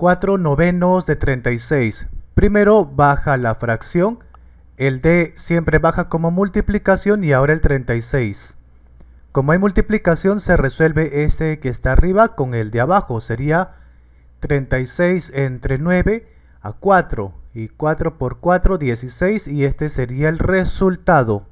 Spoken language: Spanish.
4 novenos de 36. Primero baja la fracción, el D siempre baja como multiplicación y ahora el 36. Como hay multiplicación se resuelve este que está arriba con el de abajo, sería 36 entre 9 a 4 y 4 por 4 16 y este sería el resultado.